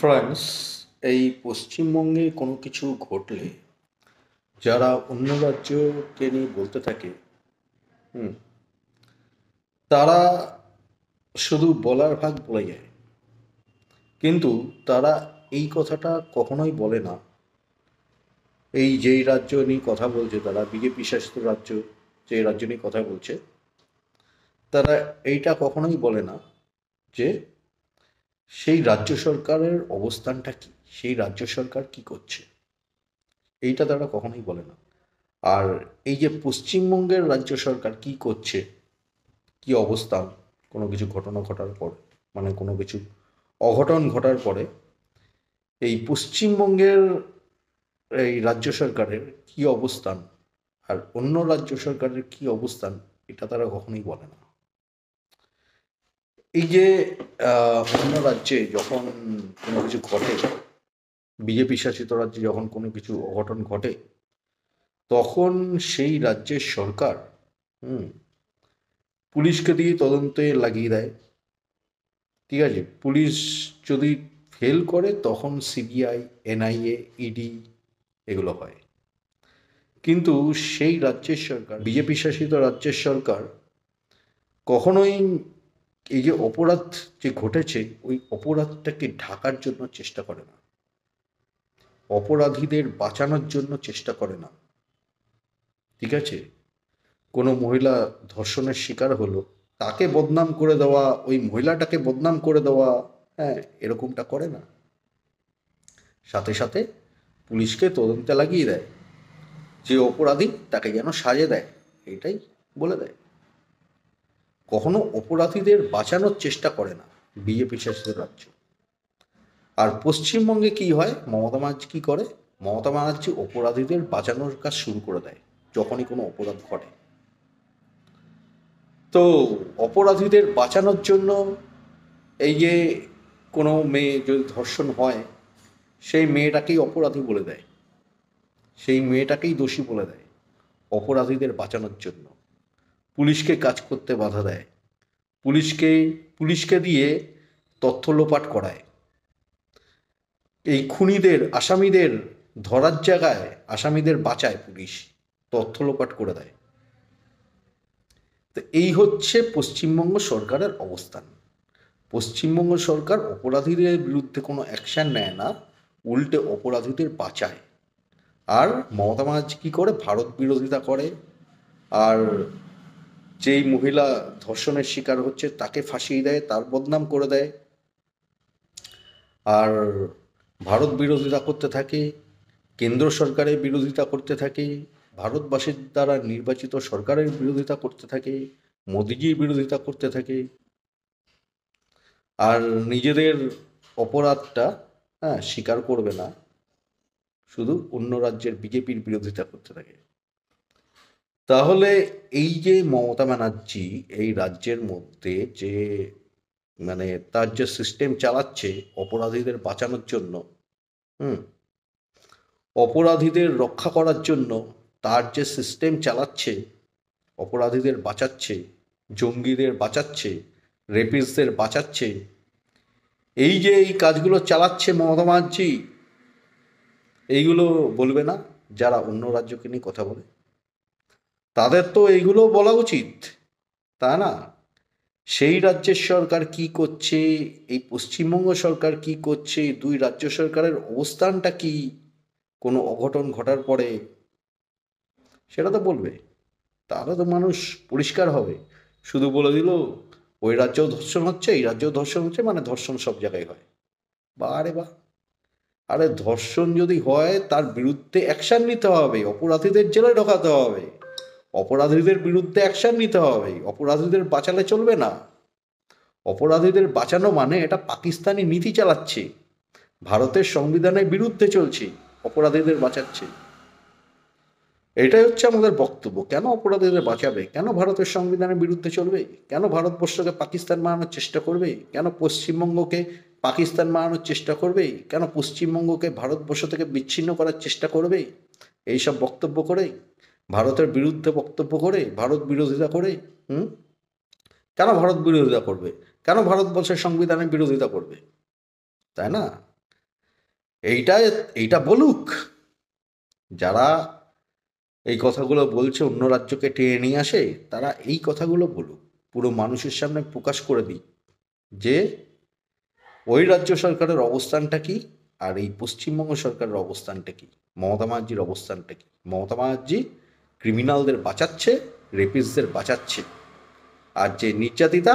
France এই পশ্চিমবঙ্গে কোনো কিছু ঘটলে যারা অন্য রাজ্যকে নিয়ে বলতে থাকে হুম তারা শুধু বলার ভাগ বলে যায় কিন্তু তারা এই কথাটা কখনোই বলে না এই যেই রাজ্য নিয়ে কথা বলছে তারা বিজেপি শাসিত রাজ্য যে রাজ্য নিয়ে কথা বলছে তারা এইটা কখনোই বলে না যে সেই রাজ্য সরকারের অবস্থানটা কি সেই রাজ্য সরকার কি করছে এইটা তারা কখনোই বলে না আর এই যে পশ্চিমবঙ্গের রাজ্য সরকার কি করছে কি অবস্থান কোনো কিছু ঘটনা ঘটার পর মানে কোনো কিছু অঘটন ঘটার পরে এই পশ্চিমবঙ্গের এই রাজ্য সরকারের কি অবস্থান আর অন্য রাজ্য সরকারের কি অবস্থান এটা তারা কখনোই বলে না এই যে অন্য রাজ্যে যখন কোনো কিছু ঘটে বিজেপি শাসিত রাজ্যে যখন কোনো কিছু অঘটন ঘটে তখন সেই রাজ্যের সরকার হুম পুলিশকে দিয়ে তদন্তে লাগিয়ে দেয় ঠিক আছে পুলিশ যদি ফেল করে তখন সিবিআই এনআইএ ইডি এগুলো হয় কিন্তু সেই রাজ্যের সরকার বিজেপি শাসিত রাজ্যের সরকার কখনোই এই যে অপরাধ যে ঘটেছে ওই অপরাধটাকে ঢাকার জন্য চেষ্টা করে না অপরাধীদের বাঁচানোর জন্য চেষ্টা করে না ঠিক আছে কোনো মহিলা ধর্ষণের শিকার হলো তাকে বদনাম করে দেওয়া ওই মহিলাটাকে বদনাম করে দেওয়া হ্যাঁ এরকমটা করে না সাথে সাথে পুলিশকে তদন্তে লাগিয়ে দেয় যে অপরাধী তাকে যেন সাজে দেয় এটাই বলে দেয় কখনো অপরাধীদের বাঁচানোর চেষ্টা করে না বিজেপি শাসিত রাজ্য আর পশ্চিমবঙ্গে কি হয় মমতা ব্যানার্জি কী করে মমতা ব্যানার্জি অপরাধীদের বাঁচানোর কাজ শুরু করে দেয় যখনই কোনো অপরাধ ঘটে তো অপরাধীদের বাঁচানোর জন্য এই যে কোনো মেয়ে যদি ধর্ষণ হয় সেই মেয়েটাকেই অপরাধী বলে দেয় সেই মেয়েটাকেই দোষী বলে দেয় অপরাধীদের বাঁচানোর জন্য পুলিশকে কাজ করতে বাধা দেয় পুলিশকে পুলিশকে দিয়ে তথ্য লোপাট করায় এই খুনিদের আসামিদের ধরার জায়গায় আসামিদের বাঁচায় পুলিশ তথ্য লোপাট করে দেয় তো এই হচ্ছে পশ্চিমবঙ্গ সরকারের অবস্থান পশ্চিমবঙ্গ সরকার অপরাধীদের বিরুদ্ধে কোনো অ্যাকশান নেয় না উল্টে অপরাধীদের বাঁচায় আর মমতা ব্যানার্জি কী করে ভারত বিরোধিতা করে আর যেই মহিলা ধর্ষণের শিকার হচ্ছে তাকে ফাঁসিয়ে দেয় তার বদনাম করে দেয় আর ভারত বিরোধিতা করতে থাকে কেন্দ্র সরকারের বিরোধিতা করতে থাকে ভারতবাসীর দ্বারা নির্বাচিত সরকারের বিরোধিতা করতে থাকে মোদিজির বিরোধিতা করতে থাকে আর নিজেদের অপরাধটা হ্যাঁ স্বীকার করবে না শুধু অন্য রাজ্যের বিজেপির বিরোধিতা করতে থাকে তাহলে এই যে মমতা ব্যানার্জি এই রাজ্যের মধ্যে যে মানে তার যে সিস্টেম চালাচ্ছে অপরাধীদের বাঁচানোর জন্য হুম অপরাধীদের রক্ষা করার জন্য তার যে সিস্টেম চালাচ্ছে অপরাধীদের বাঁচাচ্ছে জঙ্গিদের বাঁচাচ্ছে রেপিসদের বাঁচাচ্ছে এই যে এই কাজগুলো চালাচ্ছে মমতা ব্যানার্জি এইগুলো বলবে না যারা অন্য রাজ্যকে নিয়ে কথা বলে তাদের তো এইগুলো বলা উচিত তা না সেই রাজ্যের সরকার কি করছে এই পশ্চিমবঙ্গ সরকার কি করছে দুই রাজ্য সরকারের অবস্থানটা কি কোনো অঘটন ঘটার পরে সেটা তো বলবে তাহলে তো মানুষ পরিষ্কার হবে শুধু বলে দিল ওই রাজ্য ধর্ষণ হচ্ছে এই রাজ্য ধর্ষণ হচ্ছে মানে ধর্ষণ সব জায়গায় হয় বা আরে বা আরে ধর্ষণ যদি হয় তার বিরুদ্ধে অ্যাকশান নিতে হবে অপরাধীদের জেলে ঢোকাতে হবে অপরাধীদের বিরুদ্ধে অ্যাকশন নিতে হবে অপরাধীদের বাঁচালে চলবে না অপরাধীদের বাঁচানো মানে এটা পাকিস্তানি নীতি চালাচ্ছে ভারতের সংবিধানের বিরুদ্ধে চলছে অপরাধীদের বাঁচাচ্ছে এটাই হচ্ছে আমাদের বক্তব্য কেন অপরাধীদের বাঁচাবে কেন ভারতের সংবিধানের বিরুদ্ধে চলবে কেন ভারতবর্ষকে পাকিস্তান মানানোর চেষ্টা করবে কেন পশ্চিমবঙ্গকে পাকিস্তান মানানোর চেষ্টা করবে কেন পশ্চিমবঙ্গকে ভারতবর্ষ থেকে বিচ্ছিন্ন করার চেষ্টা করবে এইসব বক্তব্য করে ভারতের বিরুদ্ধে বক্তব্য করে ভারত বিরোধিতা করে হুম কেন ভারত বিরোধিতা করবে কেন ভারতবর্ষের সংবিধানের বিরোধিতা করবে তাই না এইটা এইটা বলুক যারা এই কথাগুলো বলছে অন্য রাজ্যকে টেনে নিয়ে আসে তারা এই কথাগুলো বলুক পুরো মানুষের সামনে প্রকাশ করে দিই যে ওই রাজ্য সরকারের অবস্থানটা কি আর এই পশ্চিমবঙ্গ সরকারের অবস্থানটা কি মমতা ব্যানার্জির অবস্থানটা কি মমতা ব্যানার্জি ক্রিমিনালদের বাঁচাচ্ছে রেপিসদের বাঁচাচ্ছে আর যে নির্যাতিতা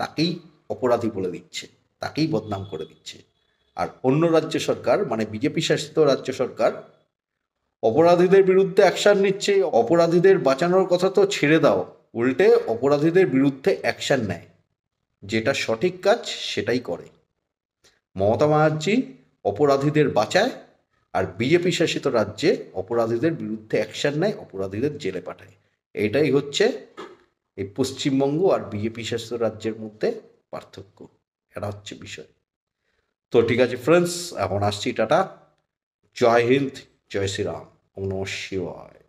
তাকেই অপরাধী বলে দিচ্ছে তাকেই বদনাম করে দিচ্ছে আর অন্য রাজ্য সরকার মানে বিজেপি শাসিত রাজ্য সরকার অপরাধীদের বিরুদ্ধে অ্যাকশান নিচ্ছে অপরাধীদের বাঁচানোর কথা তো ছেড়ে দাও উল্টে অপরাধীদের বিরুদ্ধে অ্যাকশান নেয় যেটা সঠিক কাজ সেটাই করে মমতা ব্যানার্জি অপরাধীদের বাঁচায় আর বিজেপি শাসিত রাজ্যে অপরাধীদের বিরুদ্ধে অ্যাকশান নেয় অপরাধীদের জেলে পাঠায় এটাই হচ্ছে এই পশ্চিমবঙ্গ আর বিজেপি শাসিত রাজ্যের মধ্যে পার্থক্য এটা হচ্ছে বিষয় তো ঠিক আছে ফ্রেন্ডস এখন আসছি টাটা জয় হিন্দ জয় শ্রীরাম ওম